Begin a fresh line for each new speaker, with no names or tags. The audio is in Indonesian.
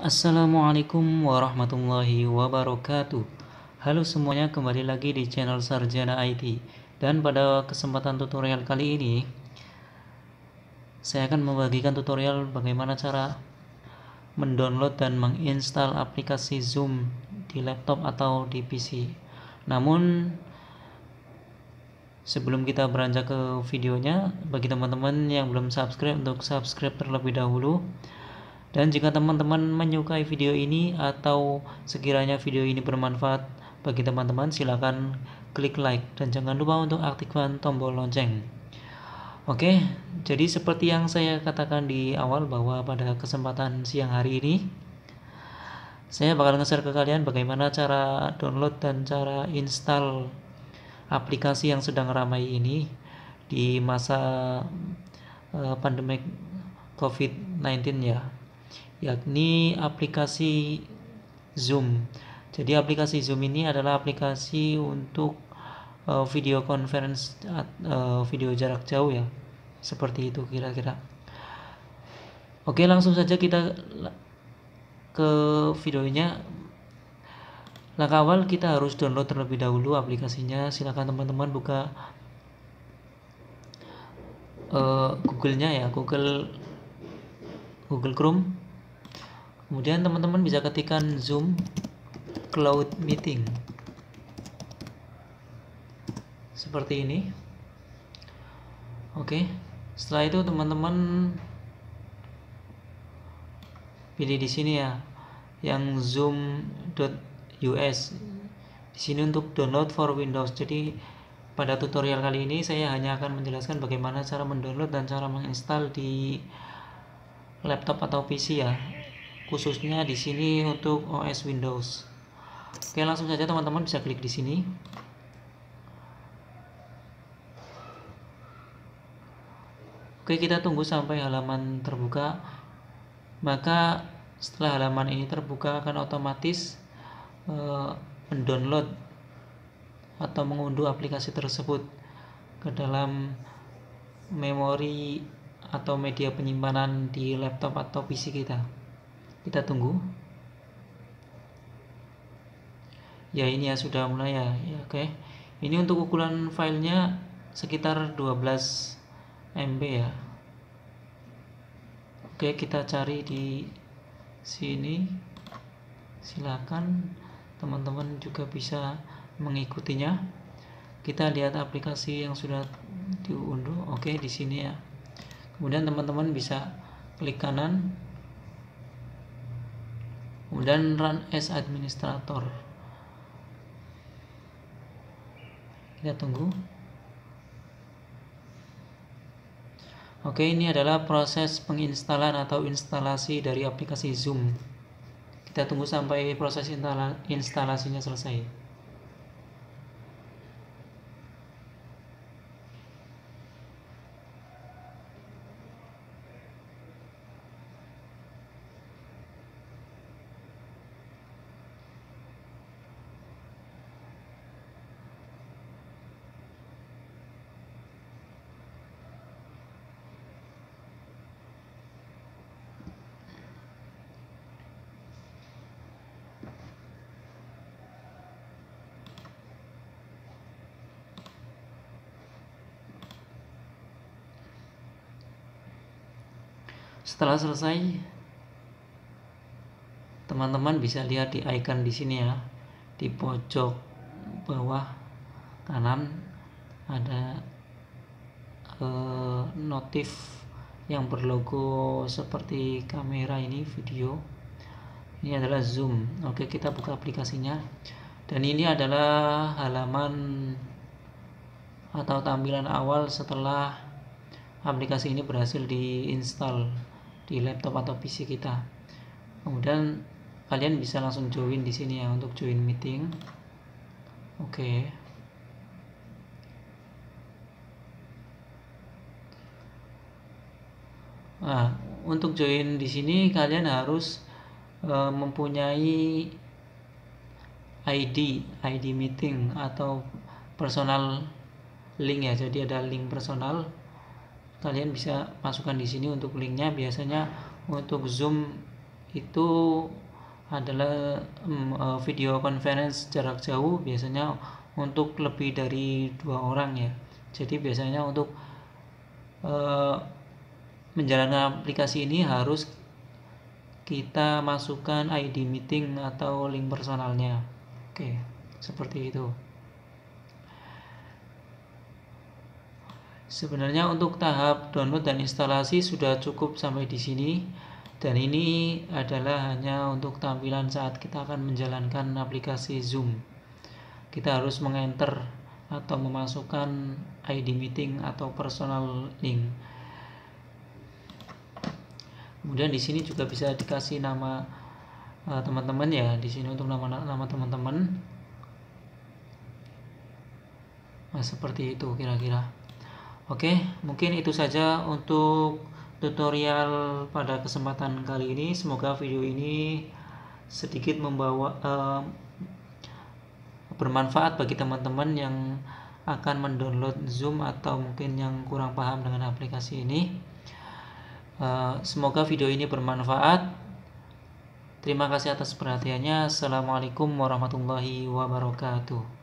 Assalamualaikum warahmatullahi wabarakatuh Halo semuanya kembali lagi di channel Sarjana IT Dan pada kesempatan tutorial kali ini Saya akan membagikan tutorial bagaimana cara Mendownload dan menginstal aplikasi Zoom Di laptop atau di PC Namun Sebelum kita beranjak ke videonya Bagi teman-teman yang belum subscribe Untuk subscribe terlebih dahulu dan jika teman-teman menyukai video ini atau sekiranya video ini bermanfaat bagi teman-teman, silakan klik like dan jangan lupa untuk aktifkan tombol lonceng. Oke, jadi seperti yang saya katakan di awal bahwa pada kesempatan siang hari ini saya bakal nge-share ke kalian bagaimana cara download dan cara install aplikasi yang sedang ramai ini di masa uh, pandemik COVID-19 ya yakni aplikasi Zoom. Jadi aplikasi Zoom ini adalah aplikasi untuk uh, video conference uh, video jarak jauh ya. Seperti itu kira-kira. Oke, langsung saja kita ke videonya. Langkah awal kita harus download terlebih dahulu aplikasinya. Silakan teman-teman buka uh, Google-nya ya, Google Google Chrome kemudian teman-teman bisa ketikkan zoom cloud meeting seperti ini oke setelah itu teman-teman pilih di sini ya yang zoom.us di sini untuk download for Windows jadi pada tutorial kali ini saya hanya akan menjelaskan bagaimana cara mendownload dan cara menginstal di laptop atau PC ya khususnya di sini untuk OS Windows. Oke, langsung saja teman-teman bisa klik di sini. Oke, kita tunggu sampai halaman terbuka. Maka setelah halaman ini terbuka akan otomatis eh, mendownload atau mengunduh aplikasi tersebut ke dalam memori atau media penyimpanan di laptop atau PC kita kita tunggu ya ini ya sudah mulai ya, ya oke okay. ini untuk ukuran filenya sekitar 12 MB ya oke okay, kita cari di sini silakan teman-teman juga bisa mengikutinya kita lihat aplikasi yang sudah diunduh oke okay, di sini ya kemudian teman-teman bisa klik kanan kemudian run as administrator kita tunggu Oke, ini adalah proses penginstalan atau instalasi dari aplikasi Zoom. Kita tunggu sampai proses instalasinya selesai. setelah selesai teman-teman bisa lihat di icon di sini ya di pojok bawah kanan ada eh, notif yang berlogo seperti kamera ini video ini adalah zoom oke kita buka aplikasinya dan ini adalah halaman atau tampilan awal setelah aplikasi ini berhasil diinstal di laptop atau PC kita kemudian kalian bisa langsung join di sini ya untuk join meeting oke okay. Nah, untuk join di sini kalian harus e, mempunyai ID, ID meeting atau personal link ya. Jadi ada link personal kalian bisa masukkan di sini untuk linknya biasanya untuk zoom itu adalah mm, eh, video conference jarak jauh biasanya untuk lebih dari dua orang ya jadi biasanya untuk uh, eh, menjalankan aplikasi ini harus kita masukkan ID meeting atau link personalnya oke seperti itu Sebenarnya untuk tahap download dan instalasi sudah cukup sampai di sini dan ini adalah hanya untuk tampilan saat kita akan menjalankan aplikasi Zoom. Kita harus mengenter atau memasukkan ID meeting atau personal link. Kemudian di sini juga bisa dikasih nama eh, teman-teman uh, ya, di sini untuk nama nama teman-teman. Nah, seperti itu kira-kira. Oke, mungkin itu saja untuk tutorial pada kesempatan kali ini. Semoga video ini sedikit membawa eh, bermanfaat bagi teman-teman yang akan mendownload Zoom atau mungkin yang kurang paham dengan aplikasi ini. Eh, semoga video ini bermanfaat. Terima kasih atas perhatiannya. Assalamualaikum warahmatullahi wabarakatuh.